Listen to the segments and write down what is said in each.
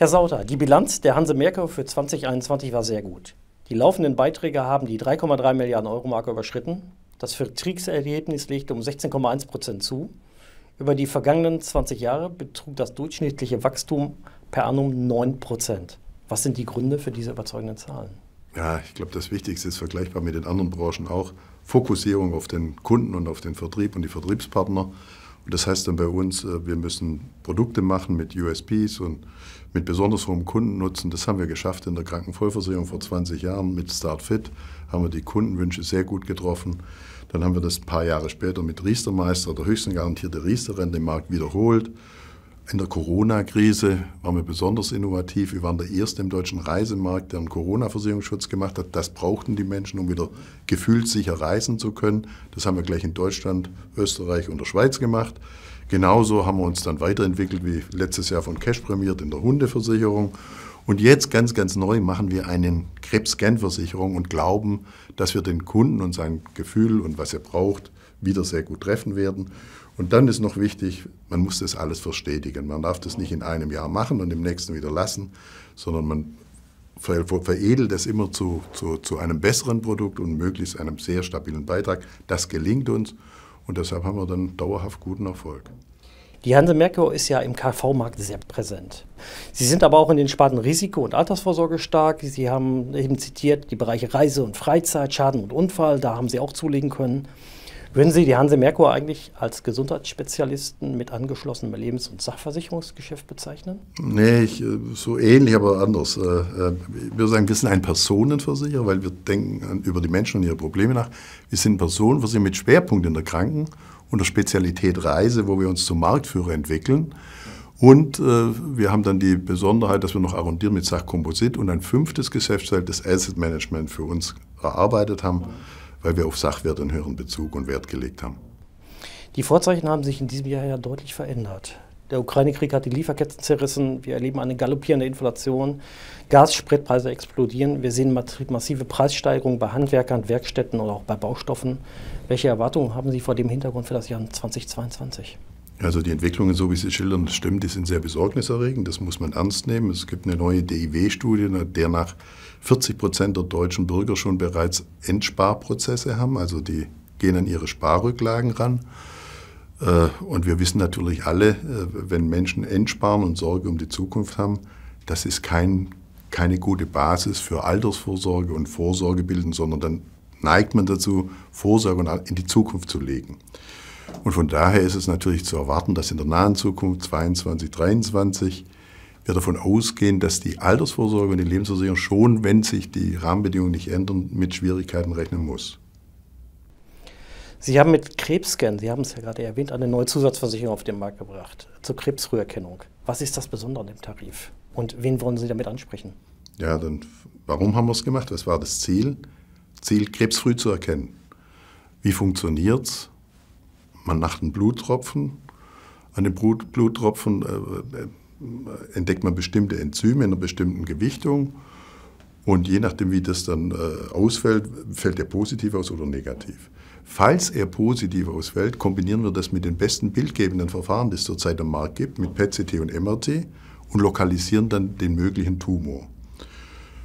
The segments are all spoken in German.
Herr Sauter, die Bilanz der Hanse Merkur für 2021 war sehr gut. Die laufenden Beiträge haben die 3,3 Milliarden Euro Marke überschritten. Das Vertriebsergebnis legte um 16,1 Prozent zu. Über die vergangenen 20 Jahre betrug das durchschnittliche Wachstum per annum 9 Prozent. Was sind die Gründe für diese überzeugenden Zahlen? Ja, ich glaube, das Wichtigste ist vergleichbar mit den anderen Branchen auch Fokussierung auf den Kunden und auf den Vertrieb und die Vertriebspartner und das heißt dann bei uns, äh, wir müssen Produkte machen mit USPs und mit besonders hohem Kundennutzen. Das haben wir geschafft in der Krankenvollversicherung vor 20 Jahren mit StartFit, haben wir die Kundenwünsche sehr gut getroffen. Dann haben wir das ein paar Jahre später mit Riestermeister, der höchsten garantierte Riesterrente im Markt wiederholt in der Corona-Krise waren wir besonders innovativ. Wir waren der Erste im deutschen Reisemarkt, der einen Corona-Versicherungsschutz gemacht hat. Das brauchten die Menschen, um wieder gefühlssicher reisen zu können. Das haben wir gleich in Deutschland, Österreich und der Schweiz gemacht. Genauso haben wir uns dann weiterentwickelt, wie letztes Jahr von Cash prämiert in der Hundeversicherung. Und jetzt ganz, ganz neu machen wir eine Krebs-Scan-Versicherung und glauben, dass wir den Kunden und sein Gefühl und was er braucht, wieder sehr gut treffen werden. Und dann ist noch wichtig, man muss das alles verstetigen. Man darf das nicht in einem Jahr machen und im nächsten wieder lassen, sondern man veredelt es immer zu, zu, zu einem besseren Produkt und möglichst einem sehr stabilen Beitrag. Das gelingt uns und deshalb haben wir dann dauerhaft guten Erfolg. Die Hanse Merkur ist ja im KV-Markt sehr präsent. Sie sind aber auch in den Sparten Risiko und Altersvorsorge stark. Sie haben eben zitiert die Bereiche Reise und Freizeit, Schaden und Unfall, da haben Sie auch zulegen können. Würden Sie die Hanse Merkur eigentlich als Gesundheitsspezialisten mit angeschlossenem Lebens- und Sachversicherungsgeschäft bezeichnen? Nee, ich, äh, so ähnlich, aber anders. Äh, äh, ich würde sagen, wir sind ein Personenversicherer, weil wir denken über die Menschen und ihre Probleme nach. Wir sind Personenversicherer mit Schwerpunkt in der Kranken- und der Spezialität Reise, wo wir uns zum Marktführer entwickeln. Und wir haben dann die Besonderheit, dass wir noch arrondieren mit Sachkomposit und ein fünftes Geschäftsfeld, das Asset Management, für uns erarbeitet haben. Mhm weil wir auf Sachwert einen höheren Bezug und Wert gelegt haben. Die Vorzeichen haben sich in diesem Jahr ja deutlich verändert. Der Ukraine-Krieg hat die Lieferketten zerrissen. Wir erleben eine galoppierende Inflation. Gas, Spritpreise explodieren. Wir sehen massive Preissteigerungen bei Handwerkern, Werkstätten und auch bei Baustoffen. Welche Erwartungen haben Sie vor dem Hintergrund für das Jahr 2022? Also die Entwicklungen, so wie Sie schildern, das stimmt, die sind sehr besorgniserregend. Das muss man ernst nehmen. Es gibt eine neue DIW-Studie, der nach 40 Prozent der deutschen Bürger schon bereits Entsparprozesse haben. Also die gehen an ihre Sparrücklagen ran. Äh, und wir wissen natürlich alle, äh, wenn Menschen entsparen und Sorge um die Zukunft haben, das ist kein, keine gute Basis für Altersvorsorge und Vorsorge bilden, sondern dann neigt man dazu, Vorsorge in die Zukunft zu legen. Und von daher ist es natürlich zu erwarten, dass in der nahen Zukunft 2022, 2023 wir davon ausgehen, dass die Altersvorsorge und die Lebensversicherung schon, wenn sich die Rahmenbedingungen nicht ändern, mit Schwierigkeiten rechnen muss. Sie haben mit Krebsscan, Sie haben es ja gerade erwähnt, eine neue Zusatzversicherung auf den Markt gebracht zur Krebsfrüherkennung. Was ist das Besondere an dem Tarif und wen wollen Sie damit ansprechen? Ja, dann warum haben wir es gemacht? Was war das Ziel? Ziel, Krebs früh zu erkennen. Wie funktioniert es? man macht einen Bluttropfen. An dem Blut, Bluttropfen äh, äh, entdeckt man bestimmte Enzyme in einer bestimmten Gewichtung. Und je nachdem, wie das dann äh, ausfällt, fällt er positiv aus oder negativ. Falls er positiv ausfällt, kombinieren wir das mit den besten bildgebenden Verfahren, die es zurzeit am Markt gibt, mit PET-CT und MRT und lokalisieren dann den möglichen Tumor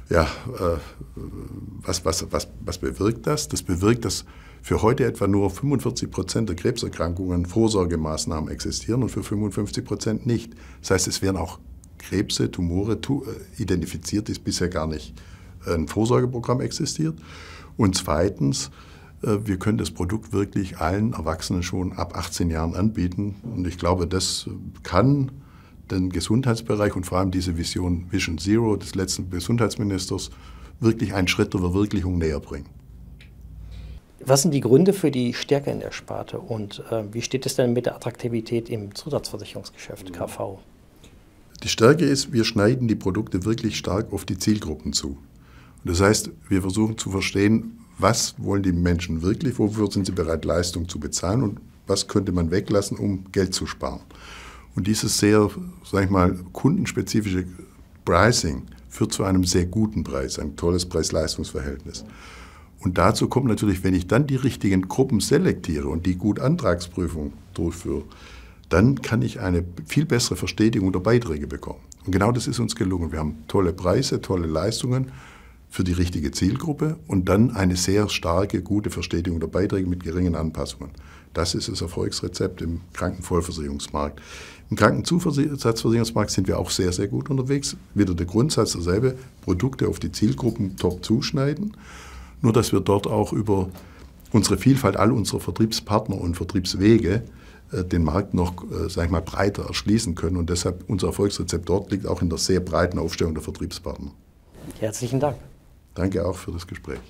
ja, äh, was, was, was, was bewirkt das? Das bewirkt, dass für heute etwa nur 45 Prozent der Krebserkrankungen Vorsorgemaßnahmen existieren und für 55 Prozent nicht. Das heißt, es werden auch Krebse, Tumore äh, identifiziert, die bisher gar nicht äh, ein Vorsorgeprogramm existiert. Und zweitens, wir können das Produkt wirklich allen Erwachsenen schon ab 18 Jahren anbieten. Und ich glaube, das kann den Gesundheitsbereich und vor allem diese Vision Vision Zero des letzten Gesundheitsministers wirklich einen Schritt der Verwirklichung näher bringen. Was sind die Gründe für die Stärke in der Sparte und äh, wie steht es denn mit der Attraktivität im Zusatzversicherungsgeschäft KV? Die Stärke ist, wir schneiden die Produkte wirklich stark auf die Zielgruppen zu. Und das heißt, wir versuchen zu verstehen, was wollen die Menschen wirklich, wofür sind sie bereit, Leistung zu bezahlen und was könnte man weglassen, um Geld zu sparen. Und dieses sehr, sag ich mal, kundenspezifische Pricing führt zu einem sehr guten Preis, ein tolles Preis-Leistungs-Verhältnis. Und dazu kommt natürlich, wenn ich dann die richtigen Gruppen selektiere und die gut Antragsprüfung durchführe, dann kann ich eine viel bessere Verstetigung der Beiträge bekommen. Und genau das ist uns gelungen. Wir haben tolle Preise, tolle Leistungen für die richtige Zielgruppe und dann eine sehr starke, gute Verstetigung der Beiträge mit geringen Anpassungen. Das ist das Erfolgsrezept im Krankenvollversicherungsmarkt. Im Krankenzusatzversicherungsmarkt sind wir auch sehr, sehr gut unterwegs. Wieder der Grundsatz derselbe, Produkte auf die Zielgruppen top zuschneiden. Nur dass wir dort auch über unsere Vielfalt all unserer Vertriebspartner und Vertriebswege äh, den Markt noch, äh, sag ich mal, breiter erschließen können. Und deshalb unser Erfolgsrezept dort liegt auch in der sehr breiten Aufstellung der Vertriebspartner. Herzlichen Dank. Danke auch für das Gespräch.